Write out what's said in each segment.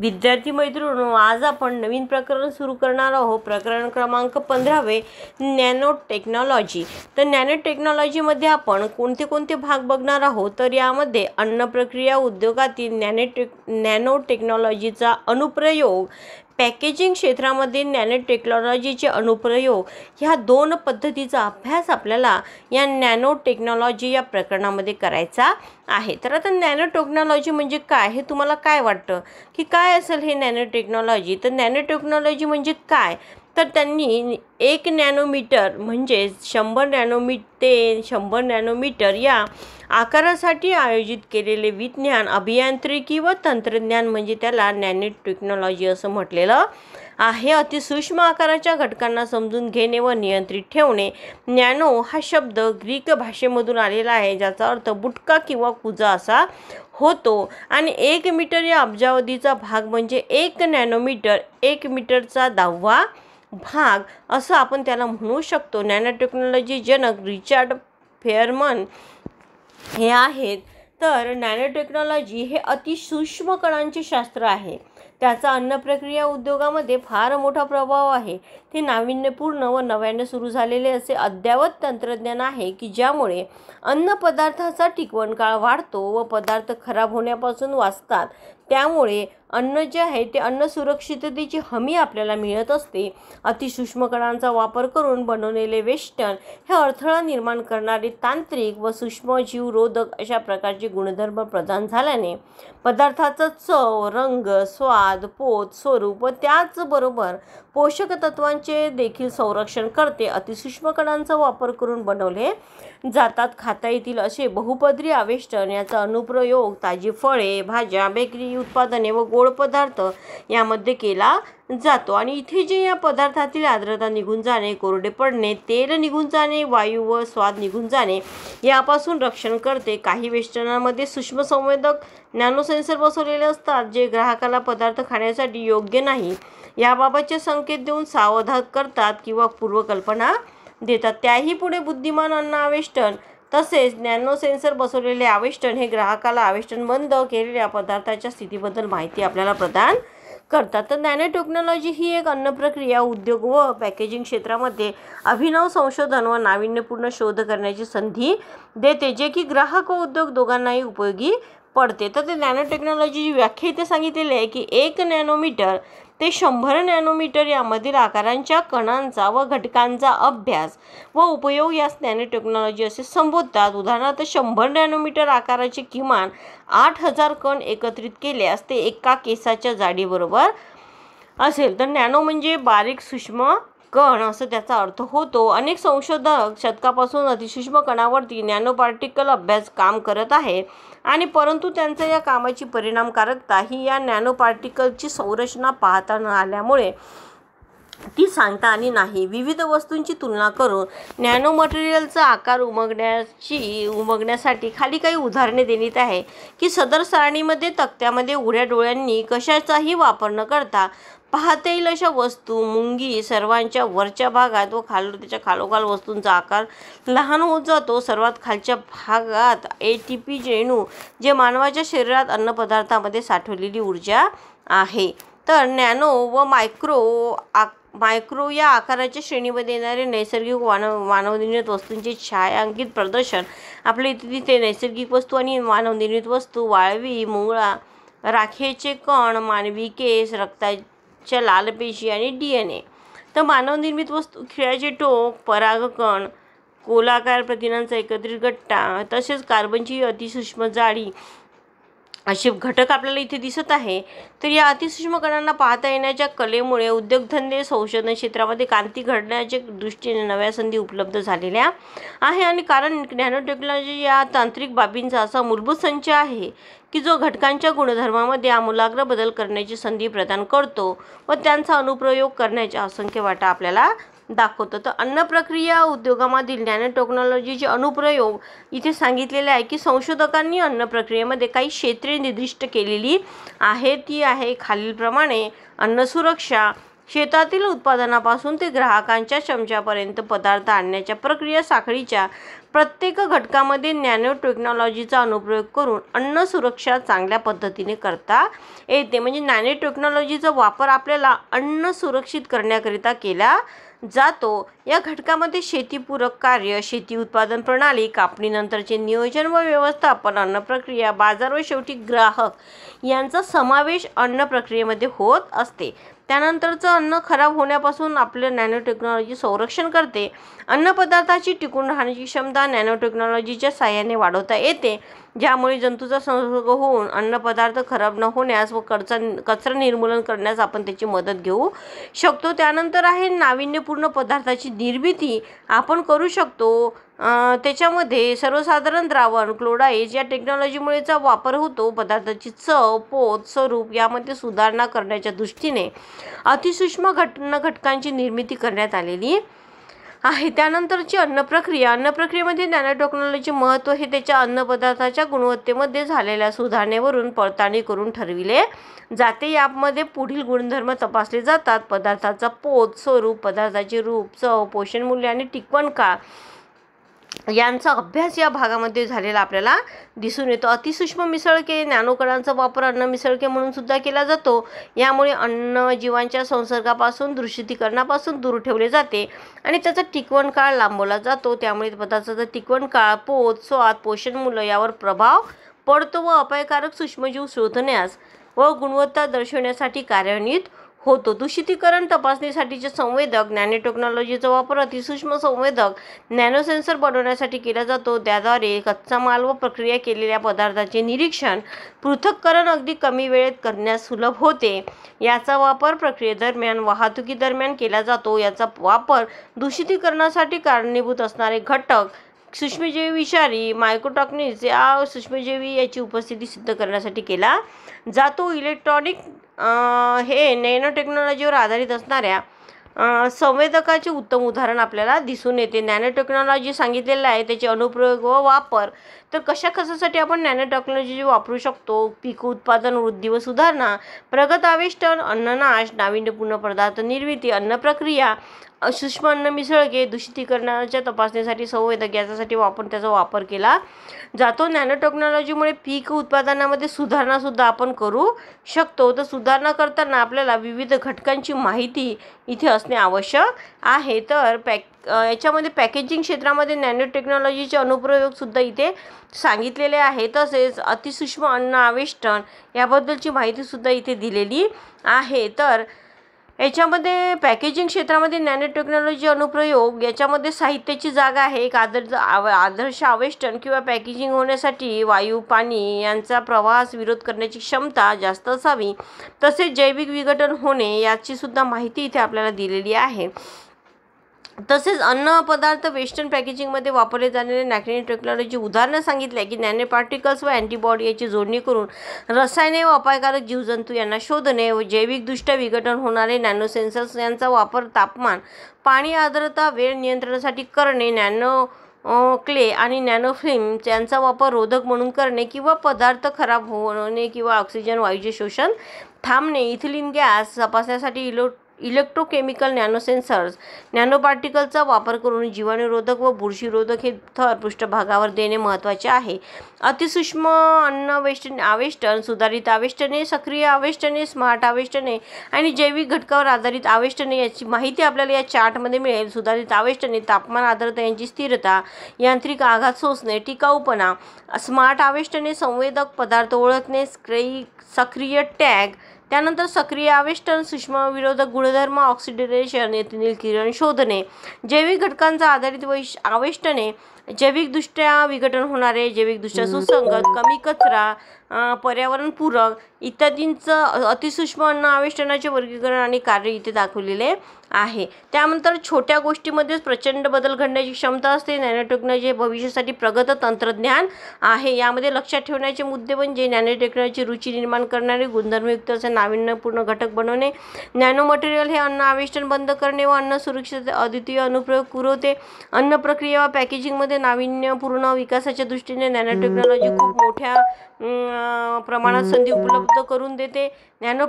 विद्यार्थी मैत्रिणू आज आपण नवीन प्रकरण सुरू करणार आहोत प्रकरण क्रमांक पंधरावे नॅनो टेक्नॉलॉजी तर नॅनो टेक्नॉलॉजीमध्ये आपण कोणते कोणते भाग बघणार आहोत तर यामध्ये अन्न प्रक्रिया उद्योगातील नॅने टेक नॅनो टेक्नॉलॉजीचा अनुप्रयोग पॅकेजिंग क्षेत्रामध्ये नॅनो टेक्नॉलॉजीचे अनुप्रयोग ह्या दोन पद्धतीचा अभ्यास आपल्याला या नॅनो टेक्नॉलॉजी या प्रकरणामध्ये करायचा आहे तर आता नॅनो टेक्नॉलॉजी म्हणजे काय हे तुम्हाला काय वाटतं की काय असेल हे नॅनो टेक्नॉलॉजी तर नॅनो टेक्नॉलॉजी म्हणजे काय तर त्यांनी एक नॅनोमीटर म्हणजे शंभर नॅनोमी ते शंभर नॅनोमीटर या आकारासाठी आयोजित केलेले विज्ञान अभियांत्रिकी व तंत्रज्ञान म्हणजे त्याला नॅनो टेक्नॉलॉजी असं म्हटलेलं आहे अतिसूक्ष्म आकाराच्या घटकांना समजून घेणे व नियंत्रित ठेवणे नॅनो हा शब्द ग्रीक भाषेमधून आलेला आहे ज्याचा अर्थ बुटका किंवा कुजा असा होतो आणि एक मीटर या अब्जावधीचा भाग म्हणजे एक नॅनोमीटर एक मीटरचा दहावा भाग असं आपण त्याला म्हणू शकतो नॅनो टेक्नॉलॉजी जनक रिचार्ड फेअरमन हे आहेत तर नॅनो टेक्नॉलॉजी हे अतिसूक्ष्म कणांचे शास्त्र आहे त्याचा अन्नप्रक्रिया उद्योगामध्ये फार मोठा प्रभाव आहे ते नाविन्यपूर्ण व नव्याने सुरू झालेले असे अद्ययावत तंत्रज्ञान आहे की ज्यामुळे अन्नपदार्थाचा टिकवण काळ वाढतो व पदार्थ खराब होण्यापासून वाचतात त्यामुळे अन्न जे आहे ते अन्न सुरक्षिततेची हमी आपल्याला मिळत असते अतिसूक्ष्मकणांचा वापर करून बनवलेले वेष्टन हे अडथळा निर्माण करणारे तांत्रिक व सूक्ष्मजीवरोधक अशा प्रकारचे गुणधर्म प्रदान झाल्याने पदार्थाचा चव रंग स्व स्वाद पोत स्वरूप व त्याचबरोबर पोषक तत्वांचे देखील संरक्षण करते अतिसूक्ष्म कणांचा वापर करून बनवले जातात खाता येतील असे बहुपदरी आवेष्टन याचा अनुप्रयोग ताजी फळे भाज्या बेकरी उत्पादने व गोड पदार्थ यामध्ये केला जातो आणि इथे जे या पदार्थातील आर्द्रता निघून जाणे कोरडे पडणे तेल निघून जाणे वायू व स्वाद निघून जाणे यापासून रक्षण करते काही वेष्टनांमध्ये सूक्ष्मसंवेदक नॅनो सेन्सर बसवलेले असतात जे ग्राहकाला पदार्थ खाण्यासाठी योग्य नाही याबाबतचे संकेत देऊन सावधान करतात किंवा पूर्वकल्पना देतात त्याही पुढे बुद्धिमान अन्न आवेष्टन तसेच नॅनो सेन्सर बसवलेले आवेष्टन हे ग्राहकाला आवेष्टन बंद केलेल्या पदार्थाच्या स्थितीबद्दल माहिती आपल्याला प्रदान करतात तर नॅनो टेक्नॉलॉजी ही एक अन्न प्रक्रिया उद्योग व पॅकेजिंग क्षेत्रामध्ये अभिनव संशोधन व नाविन्यपूर्ण शोध करण्याची संधी देते जे की ग्राहक व उद्योग दोघांनाही उपयोगी पडते तर ते नॅनो टेक्नॉलॉजीची व्याख्या इथे सांगितलेली आहे की एक नॅनोमीटर ते शंभर नॅनोमीटर यामधील आकारांच्या कणांचा व घटकांचा अभ्यास व उपयोग यास नॅनो टेक्नॉलॉजी असे संबोधतात उदाहरणार्थ शंभर नॅनोमीटर आकाराचे किमान आठ हजार कण एकत्रित केल्यास ते एका केसाच्या जाडीबरोबर असेल तर नॅनो म्हणजे बारीक सूक्ष्म कण असं त्याचा अर्थ होतो अनेक संशोधक शतकापासून अतिसूक्ष्म कणावरती नॅनो पार्टिकल अभ्यास काम करत आहे आणि परंतु त्यांच्या या कामाची परिणामकारकता ही या नॅनो पार्टिकलची संरचना पाहता न आल्यामुळे ती सांगता आली नाही विविध वस्तूंची तुलना करून नॅनो मटेरियलचा आकार उमगण्याची उमगण्यासाठी खाली काही उदाहरणे देण्यात आहे की सदर सारणीमध्ये तक्त्यामध्ये उघड्या डोळ्यांनी कशाचाही वापर न करता पाहता येईल अशा वस्तू मुंगी सर्वांच्या वरच्या भागात व खाल त्याच्या खालोखाल वस्तूंचा आकार लहान होत जातो सर्वात खालच्या भागात ए टी पी जेणू जे मानवाच्या शरीरात अन्नपदार्थामध्ये साठवलेली ऊर्जा आहे तर नॅनो व मायक्रो आ मायक्रो या आकाराच्या श्रेणीमध्ये येणारे नैसर्गिक मानव मानवनिर्मित वस्तूंचे छायांकित प्रदर्शन आपले इथे तिथे नैसर्गिक वस्तू आणि मानवनिर्मित वस्तू वाळवी मुंगळा राखेचे कण मानवी केस रक्ता च्या लाल आणि डी एन ए तर मानवनिर्मित वस्तू खेळाचे टोक परागकण गोलाकार प्रथिनांचा एकत्रित गट्टा तसेच कार्बनची अतिसूक्ष्म जाळी असे घटक आपल्याला इथे दिसत आहे तर या अतिसूक्ष्म कणांना पाहता येण्याच्या कलेमुळे उद्योगधंदे संशोधन क्षेत्रामध्ये क्रांती घडण्याच्या दृष्टीने नव्या संधी उपलब्ध झालेल्या आहे आणि कारण नॅनो टेक्नॉलॉजी या तांत्रिक बाबींचा असा मूलभूत संच आहे की जो घटकांच्या गुणधर्मामध्ये आमूलाग्र बदल करण्याची संधी प्रदान करतो व त्यांचा अनुप्रयोग करण्याच्या असंख्य वाटा आपल्याला दाखवतो तर अन्न प्रक्रिया उद्योगामधील नॅनो टेक्नॉलॉजीचे अनुप्रयोग इथे सांगितलेले आहे की संशोधकांनी अन्न प्रक्रियेमध्ये काही क्षेत्रे निर्दिष्ट केलेली आहे ती आहे खालीलप्रमाणे अन्न सुरक्षा शेतातील उत्पादनापासून ते ग्राहकांच्या चमच्यापर्यंत पदार्थ आणण्याच्या प्रक्रिया साखळीच्या प्रत्येक घटकामध्ये नॅनो टेक्नॉलॉजीचा अनुप्रयोग करून अन्न सुरक्षा चांगल्या पद्धतीने करता येते म्हणजे नॅनो टेक्नॉलॉजीचा वापर आपल्याला अन्न सुरक्षित करण्याकरिता केला जातो या घटकामध्ये शेतीपूरक कार्य शेती उत्पादन प्रणाली कापणीनंतरचे नियोजन व व्यवस्थापन अन्न प्रक्रिया बाजार व शेवटी ग्राहक यांचा समावेश अन्न प्रक्रियेमध्ये होत असते त्यानंतरचं अन्न खराब होण्यापासून आपलं नॅनो टेक्नॉलॉजी संरक्षण करते अन्नपदार्थाची टिकून राहण्याची क्षमता नॅनो टेक्नॉलॉजीच्या साहाय्याने वाढवता येते ज्यामुळे जंतूचा संसर्ग होऊन अन्नपदार्थ खराब न होण्यास व कडचा कचरा निर्मूलन करण्यास आपण त्याची मदत घेऊ शकतो त्यानंतर आहे नाविन्यपूर्ण पदार्थाची निर्मिती आपण करू शकतो त्याच्यामध्ये सर्वसाधारण द्रावण क्लोडाईज या टेक्नॉलॉजीमुळेचा वापर होतो पदार्थाची चव पोत स्वरूप यामध्ये सुधारणा करण्याच्या दृष्टीने अतिसूक्ष्म घटना घटकांची निर्मिती करण्यात आलेली आहे त्यानंतरची अन्नप्रक्रिया अन्नप्रक्रियेमध्ये नॅनो टेक्नॉलॉजी महत्त्व हे त्याच्या अन्नपदार्थाच्या गुणवत्तेमध्ये झालेल्या सुधारणेवरून पडताळणी करून ठरविले जाते यामध्ये पुढील गुणधर्म तपासले जातात पदार्थाचा पोत स्वरूप पदार्थाचे रूप चव पोषण मूल्य आणि टिकवण काळ यांचा अभ्यास या भागामध्ये झालेला आपल्याला दिसून येतो अतिसूक्ष्म मिसळके नॅनोकणांचा वापर अन्न मिसळके म्हणून सुद्धा केला जातो यामुळे अन्न जीवांच्या संसर्गापासून दृष्टीकरणापासून दूर ठेवले जाते आणि त्याचा टिकवण काळ लांबवला जातो त्यामुळे पदार्थाचा टिकवण काळ पोत स्वाद पोषण मुलं यावर प्रभाव पडतो व अपायकारक सूक्ष्मजीव शोधण्यास व गुणवत्ता दर्शवण्यासाठी कार्यान्वित होतो दूषितीकरण तपासणीसाठीचे संवेदक नॅनो टेक्नॉलॉजीचा वापर अतिसूक्ष्म संवेदक नॅनो सेन्सर बनवण्यासाठी केला जातो त्याद्वारे कच्चा माल व प्रक्रिया केलेल्या पदार्थाचे निरीक्षण पृथक्करण अगदी कमी वेळेत करण्यास सुलभ होते याचा वापर प्रक्रियेदरम्यान वाहतुकीदरम्यान केला जातो याचा वापर दूषितीकरणासाठी कारणीभूत असणारे घटक सूक्ष्मजीवी विषारी मायक्रोटॉक्निक्स या सूक्ष्मजीवी याची उपस्थिती सिद्ध करण्यासाठी केला जातो इलेक्ट्रॉनिक हे नॅनो टेक्नॉलॉजीवर आधारित असणाऱ्या संवेदकाचे उत्तम उदाहरण आपल्याला दिसून येते नॅनो टेक्नॉलॉजी सांगितलेलं आहे त्याचे अनुप्रयोग व वापर तर कशा कशासाठी आपण नॅनो टेक्नॉलॉजी वापरू शकतो पीक उत्पादन वृद्धी व सुधारणा प्रगत आविष्टन अन्ननाश नाविन्यपूर्ण पदार्थ निर्मिती अन्न प्रक्रिया सूक्ष्म अन्न मिसळगे दूषितीकरणाच्या तपासणीसाठी संवेदक याच्यासाठी वापर त्याचा वापर केला जातो नॅनो टेक्नॉलॉजीमुळे पीक उत्पादनामध्ये सुधारणासुद्धा आपण करू शकतो तर सुधारणा करताना आपल्याला विविध घटकांची माहिती इथे असणे आवश्यक आहे तर पॅक याच्यामध्ये पॅकेजिंग क्षेत्रामध्ये नॅनो टेक्नॉलॉजीचे अनुप्रयोगसुद्धा इथे सांगितलेले आहे तसेच अतिसूक्ष्म अन्न आवेष्टन याबद्दलची माहितीसुद्धा इथे दिलेली आहे तर याच्यामध्ये पॅकेजिंग क्षेत्रामध्ये नॅनो टेक्नॉलॉजी अनुप्रयोग याच्यामध्ये साहित्याची जागा आहे एक आदर्श आव आदर्श आवेष्टन किंवा पॅकेजिंग होण्यासाठी वायू पाणी यांचा प्रवास विरोध करण्याची क्षमता जास्त असावी तसेच जैविक विघटन होणे याचीसुद्धा माहिती इथे आपल्याला दिलेली आहे तसेच अन्न पदार्थ वेस्टर्न पॅकेजिंगमध्ये वापरले जाणारे नॅक्रेनी टेक्नॉलॉजी उदाहरणं सांगितले की नॅने पार्टिकल्स व अँटीबॉडी याची जोडणी करून रसायने व अपायकारक जीवजंतू यांना शोधणे व जैविकदृष्ट्या विघटन होणारे नॅनो सेन्सर्स यांचा वापर तापमान पाणी आर्द्रता वेळ नियंत्रणासाठी करणे नॅनो क्ले आणि नॅनोफिल्म यांचा वापर रोधक म्हणून करणे किंवा पदार्थ खराब होणे किंवा ऑक्सिजन वायूचे शोषण थांबणे इथिलिन गॅस तपासण्यासाठी इलो इलेक्ट्रोकेमिकल नॅनोसेन्सर्स नॅनोपार्टिकलचा वापर करून जीवाणुरोधक व बुरशीरोधक हे थर पृष्ठभागावर देणे महत्त्वाचे आहे अतिसूक्ष्म अन्नवेष्टन आवेष्टन सुधारित आवेष्टने सक्रिय आवेष्टने स्मार्ट आवेष्टने आणि जैविक घटकावर आधारित आवेष्टने याची माहिती आपल्याला या चार्टमध्ये मिळेल सुधारित आवेष्टने तापमान आर्द्रता यांची स्थिरता यांत्रिक आघात सोसणे टिकाऊपणा स्मार्ट आवेष्टने संवेदक पदार्थ ओळखणे स्क्रेई सक्रिय टॅग त्यानंतर सक्रिय आवेष्टन सूक्ष्म विरोधक गुणधर्म ऑक्सिडेशन येथील किरण शोधणे जैविक घटकांचा आधारित वैश आवेष्टने जैविकदृष्ट्या विघटन होणारे जैविकदृष्ट्या सुसंगत कमी कचरा पर्यावरणपूरक इत्यादींचं अतिसूक्ष्म अन्न आवेष्टनाचे वर्गीकरण आणि कार्य इथे दाखवलेले आहे त्यानंतर छोट्या गोष्टीमध्येच प्रचंड बदल घडण्याची क्षमता असते नॅनोटेक्नॉलॉजी भविष्यासाठी प्रगत तंत्रज्ञान आहे यामध्ये लक्षात ठेवण्याचे मुद्दे म्हणजे नॅनोटेक्नॉलॉजी रुची निर्माण करणारे गुणधर्मयुक्त असे नाविन्यपूर्ण घटक बनवणे नॅनो मटेरियल हे अन्न आवेष्टन बंद करणे व अन्न सुरक्षित अद्वितीय अनुप्रयोग पुरवते अन्न प्रक्रिया व पॅकेजिंगमध्ये नाविन्यपूर्ण विकासाच्या दृष्टीने नॅनोटेक्नॉलॉजी खूप मोठ्या प्रमाणात संधी उपलब्ध करून देते नॅनो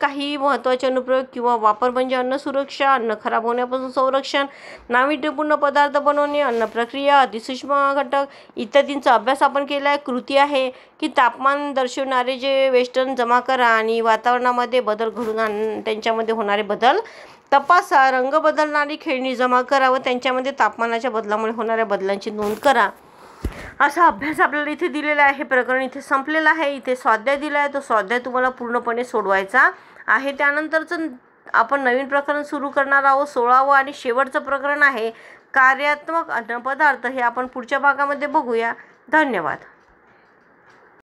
काही महत्त्वाचे अनुप्रयोग किंवा वापर म्हणजे अन्न सुरक्षा अन्न खराब होण्यापासून संरक्षण नाविन्यपूर्ण पदार्थ बनवणे अन्न प्रक्रिया अतिसूक्ष्म घटक इत्यादींचा अभ्यास आपण केला आहे कृती आहे की तापमान दर्शवणारे जे वेस्टर्न जमा करा आणि वातावरणामध्ये बदल घडून आण त्यांच्यामध्ये होणारे बदल तपासा रंग बदलणारी खेळणी जमा करा व त्यांच्यामध्ये तापमानाच्या बदलामुळे होणाऱ्या बदलांची नोंद करा असा अभ्यास आपल्याला इथे दिलेला आहे प्रकरण इथे संपलेलं आहे इथे स्वाध्याय दिला आहे तो स्वाध्याय तुम्हाला पूर्णपणे सोडवायचा आहे त्यानंतरचं आपण नवीन प्रकरण सुरू करणार आहोत सोळावं आणि शेवटचं प्रकरण आहे कार्यात्मक अन्नपदार्थ हे आपण पुढच्या भागामध्ये बघूया धन्यवाद